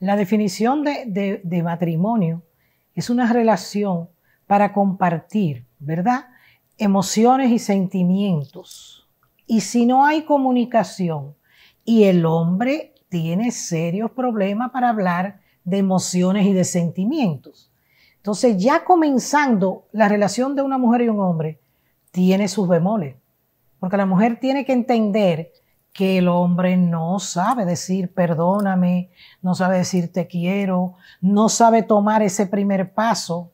La definición de, matrimonio es una relación para compartir, ¿verdad? Emociones y sentimientos. Y si no hay comunicación y el hombre tiene serios problemas para hablar de emociones y de sentimientos. Entonces ya comenzando la relación de una mujer y un hombre tiene sus bemoles, porque la mujer tiene que entender que el hombre no sabe decir perdóname, no sabe decir te quiero, no sabe tomar ese primer paso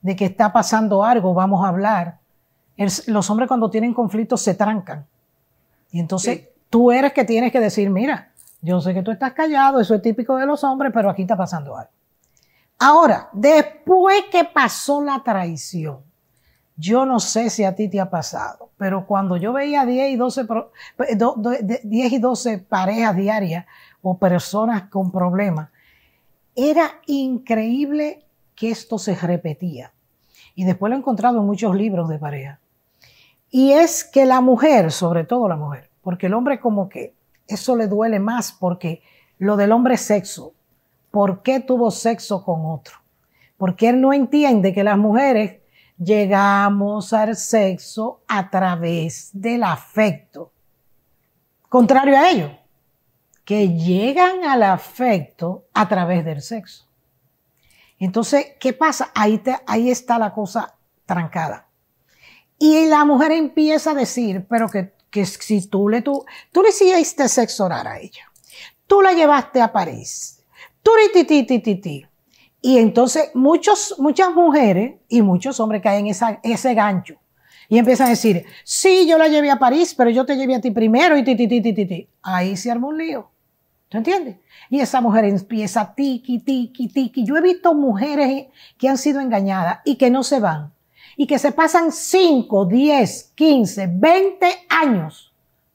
de que está pasando algo, vamos a hablar. los hombres cuando tienen conflictos se trancan. Y entonces tú eres que tienes que decir, mira, yo sé que tú estás callado, eso es típico de los hombres, pero aquí está pasando algo. Ahora, después que pasó la traición, yo no sé si a ti te ha pasado, pero cuando yo veía 10 y 12, eh, parejas diarias o personas con problemas, era increíble que esto se repetía. Y después lo he encontrado en muchos libros de pareja. Y es que la mujer, sobre todo la mujer, porque el hombre como que eso le duele más porque lo del hombre es sexo. ¿Por qué tuvo sexo con otro? Porque él no entiende que las mujeres llegamos al sexo a través del afecto. Contrario a ello, que llegan al afecto a través del sexo. Entonces, ¿qué pasa? Ahí, ahí está la cosa trancada. Y la mujer empieza a decir, pero que, que si tú le, tú, tú le hiciste sexo orar a ella, tú la llevaste a París, tú ti, ti, y entonces muchos, muchas mujeres y muchos hombres caen en ese gancho. Y empiezan a decir, sí, yo la llevé a París, pero yo te llevé a ti primero y ti, ti, ti, ti, ti. Ahí se armó un lío. ¿Tú entiendes? Y esa mujer empieza tiki, tiki, tiki. Yo he visto mujeres que han sido engañadas y que no se van. Y que se pasan 5, 10, 15, 20 años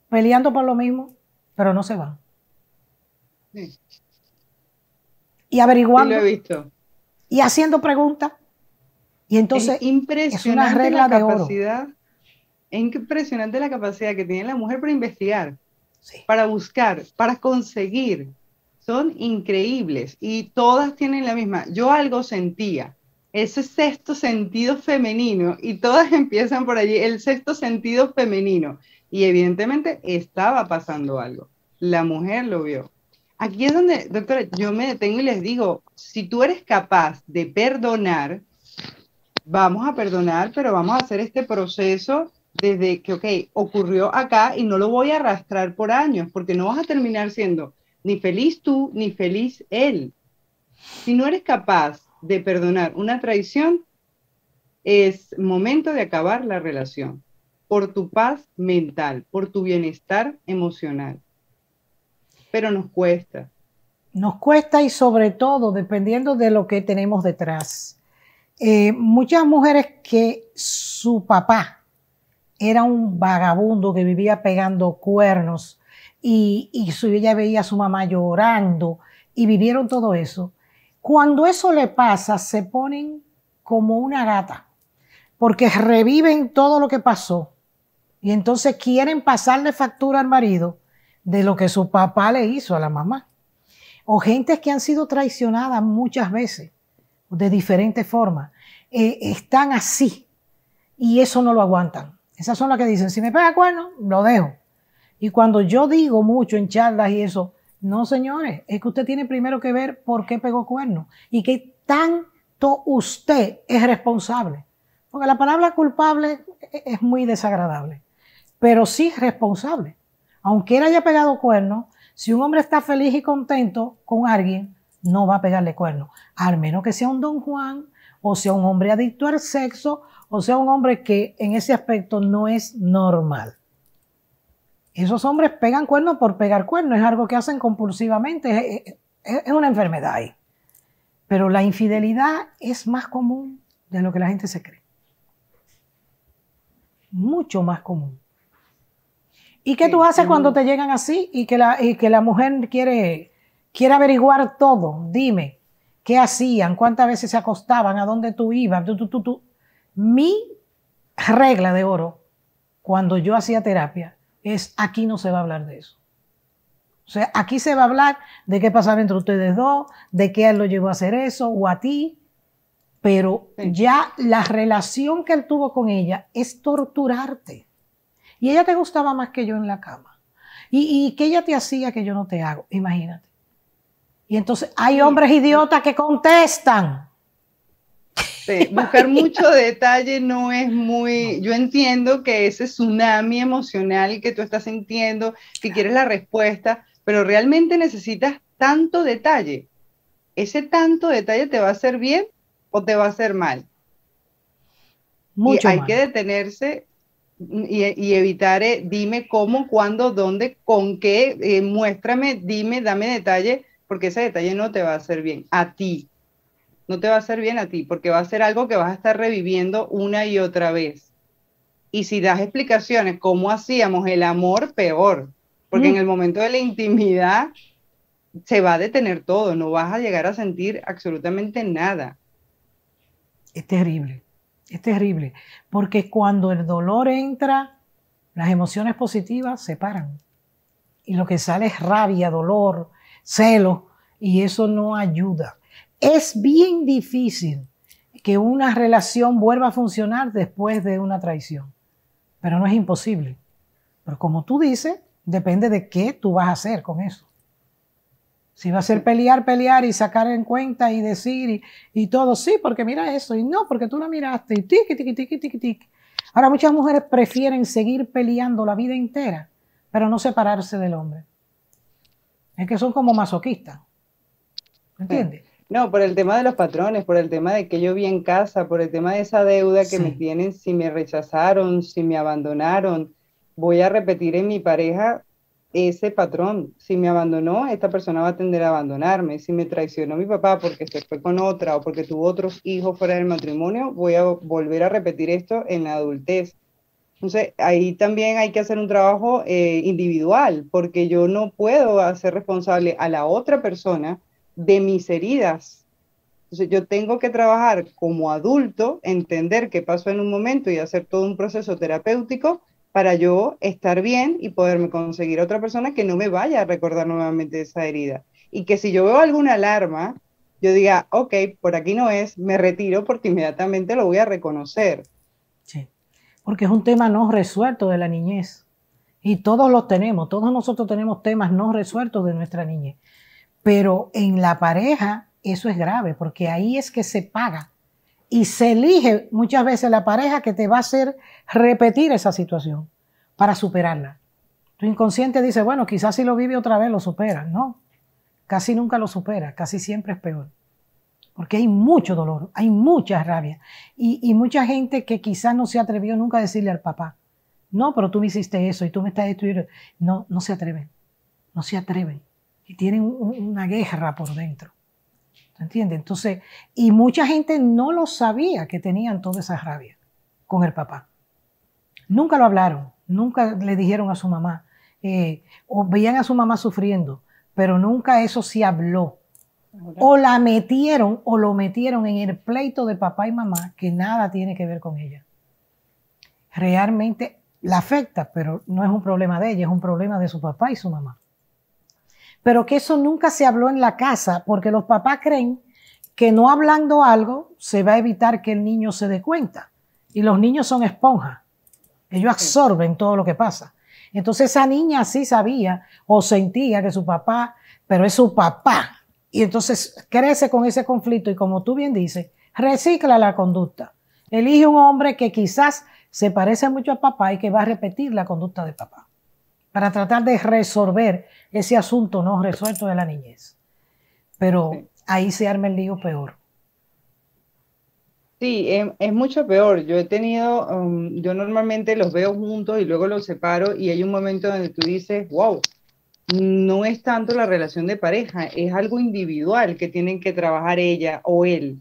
peleando por lo mismo, pero no se van. Y averiguando y haciendo preguntas. Y entonces es, impresionante regla la capacidad, impresionante la capacidad que tiene la mujer para investigar, para buscar, para conseguir. Son increíbles y todas tienen la misma. Yo algo sentía, ese sexto sentido femenino y todas empiezan por allí, el sexto sentido femenino. Y evidentemente estaba pasando algo. La mujer lo vio aquí es donde, doctora, yo me detengo y les digo, si tú eres capaz de perdonar, vamos a perdonar, pero vamos a hacer este proceso desde que, ok, ocurrió acá y no lo voy a arrastrar por años, porque no vas a terminar siendo ni feliz tú, ni feliz él. Si no eres capaz de perdonar una traición, es momento de acabar la relación, por tu paz mental, por tu bienestar emocional pero nos cuesta. Nos cuesta y sobre todo dependiendo de lo que tenemos detrás. Eh, muchas mujeres que su papá era un vagabundo que vivía pegando cuernos y, su, ella veía a su mamá llorando y vivieron todo eso. Cuando eso le pasa, se ponen como una gata, porque reviven todo lo que pasó y entonces quieren pasarle factura al marido de lo que su papá le hizo a la mamá. O gentes que han sido traicionadas muchas veces, de diferentes formas, eh, están así y eso no lo aguantan. Esas son las que dicen, si me pega cuerno, lo dejo. Y cuando yo digo mucho en charlas y eso, no señores, es que usted tiene primero que ver por qué pegó cuerno y qué tanto usted es responsable. Porque la palabra culpable e-, es muy desagradable, pero sí responsable aunque él haya pegado cuernos, si un hombre está feliz y contento con alguien, no va a pegarle cuernos, al menos que sea un don Juan o sea un hombre adicto al sexo o sea un hombre que en ese aspecto no es normal. Esos hombres pegan cuernos por pegar cuernos, es algo que hacen compulsivamente, es, una enfermedad ahí. Pero la infidelidad es más común de lo que la gente se cree. Mucho más común. ¿Y qué tú haces cuando te llegan así y que la, y que la mujer quiere, quiere averiguar todo? Dime, ¿qué hacían? ¿Cuántas veces se acostaban? ¿A dónde tú ibas? Tú, tú, Mi regla de oro cuando yo hacía terapia es aquí no se va a hablar de eso. O sea, aquí se va a hablar de qué pasaba entre ustedes dos, de qué él lo llevó a hacer eso o a ti, pero ya la relación que él tuvo con ella es torturarte. Y ella te gustaba más que yo en la cama. Y, y que ella te hacía que yo no te hago, imagínate. Y entonces hay hombres idiotas que contestan. Sí, buscar mucho detalle no es muy, yo entiendo que ese tsunami emocional que tú estás sintiendo, que quieres la respuesta, pero realmente necesitas tanto detalle. Ese tanto detalle te va a hacer bien o te va a hacer mal. Mucho y hay que detenerse y, evitaré, dime cómo, cuándo, dónde, con qué, eh, muéstrame, dime, dame detalle, porque ese detalle no te va a hacer bien a ti. No te va a hacer bien a ti, porque va a ser algo que vas a estar reviviendo una y otra vez. Y si das explicaciones cómo hacíamos el amor, peor, porque en mm. el momento de la intimidad se va a detener todo, no vas a llegar a sentir absolutamente nada. Es terrible. Es terrible, porque cuando el dolor entra, las emociones positivas se paran. Y lo que sale es rabia, dolor, celo, y eso no ayuda. Es bien difícil que una relación vuelva a funcionar después de una traición, pero no es imposible. Pero como tú dices, depende de qué tú vas a hacer con eso. Si va a ser pelear, pelear y sacar en cuenta y decir y, todo, sí, porque mira eso, y no, porque tú la miraste, y tic, tic, tic, tic, tic. Ahora, muchas mujeres prefieren seguir peleando la vida entera, pero no separarse del hombre. Es que son como masoquistas. ¿Entiendes? No, por el tema de los patrones, por el tema de que yo vi en casa, por el tema de esa deuda que me tienen si me rechazaron, si me abandonaron. Voy a repetir en mi pareja ese patrón. Si me abandonó, esta persona va a tender a abandonarme. Si me traicionó mi papá porque se fue con otra o porque tuvo otros hijos fuera del matrimonio, voy a volver a repetir esto en la adultez. Entonces, ahí también hay que hacer un trabajo eh, individual, porque yo no puedo hacer responsable a la otra persona de mis heridas. Entonces, yo tengo que trabajar como adulto, entender qué pasó en un momento y hacer todo un proceso terapéutico para yo estar bien y poderme conseguir otra persona que no me vaya a recordar nuevamente esa herida. Y que si yo veo alguna alarma, yo diga, ok, por aquí no es, me retiro porque inmediatamente lo voy a reconocer. Sí, porque es un tema no resuelto de la niñez. Y todos los tenemos, todos nosotros tenemos temas no resueltos de nuestra niñez. Pero en la pareja eso es grave, porque ahí es que se paga y se elige muchas veces la pareja que te va a hacer repetir esa situación para superarla. Tu inconsciente dice, bueno, quizás si lo vive otra vez lo supera. No, casi nunca lo supera, casi siempre es peor. Porque hay mucho dolor, hay mucha rabia y, mucha gente que quizás no se atrevió nunca a decirle al papá, no, pero tú me hiciste eso y tú me estás destruyendo. No, no se atreven, no se atreven. Y tienen una guerra por dentro. ¿Entiendes? Entonces, y mucha gente no lo sabía que tenían toda esa rabia con el papá. Nunca lo hablaron, nunca le dijeron a su mamá, eh, o veían a su mamá sufriendo, pero nunca eso se habló. O la metieron o lo metieron en el pleito de papá y mamá que nada tiene que ver con ella. Realmente la afecta, pero no es un problema de ella, es un problema de su papá y su mamá pero que eso nunca se habló en la casa, porque los papás creen que no hablando algo se va a evitar que el niño se dé cuenta. Y los niños son esponjas, ellos absorben todo lo que pasa. Entonces esa niña sí sabía o sentía que su papá, pero es su papá. Y entonces crece con ese conflicto y como tú bien dices, recicla la conducta. Elige un hombre que quizás se parece mucho a papá y que va a repetir la conducta de papá para tratar de resolver ese asunto no resuelto de la niñez. Pero ahí se arma el lío peor. Sí, eh, es, mucho peor. Yo he tenido, um, yo normalmente los veo juntos y luego los separo y hay un momento donde tú dices, wow, no es tanto la relación de pareja, es algo individual que tienen que trabajar ella o él.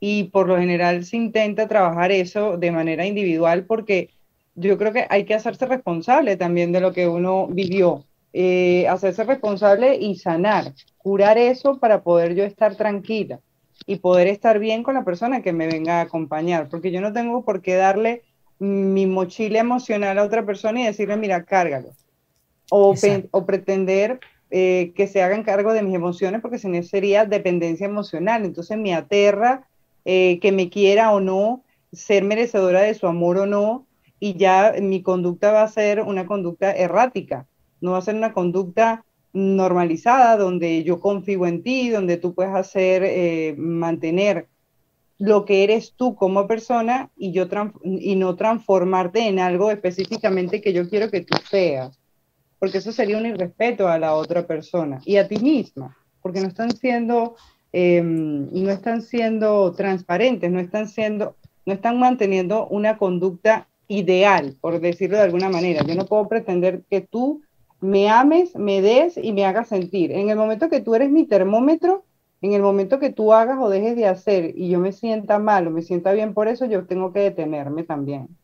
Y por lo general se intenta trabajar eso de manera individual porque yo creo que hay que hacerse responsable también de lo que uno vivió, eh, hacerse responsable y sanar, curar eso para poder yo estar tranquila y poder estar bien con la persona que me venga a acompañar, porque yo no tengo por qué darle mi mochila emocional a otra persona y decirle, mira, cárgalo. O, pretender eh, que se hagan cargo de mis emociones, porque si no sería dependencia emocional. Entonces me aterra eh, que me quiera o no, ser merecedora de su amor o no, y ya mi conducta va a ser una conducta errática, no va a ser una conducta normalizada donde yo confío en ti, donde tú puedes hacer, eh, mantener lo que eres tú como persona y, yo y no transformarte en algo específicamente que yo quiero que tú seas, porque eso sería un irrespeto a la otra persona y a ti misma, porque no están siendo, em, no están siendo transparentes, no están siendo, no están manteniendo una conducta ideal, por decirlo de alguna manera. Yo no puedo pretender que tú me ames, me des y me hagas sentir. En el momento que tú eres mi termómetro, en el momento que tú hagas o dejes de hacer y yo me sienta mal o me sienta bien por eso, yo tengo que detenerme también.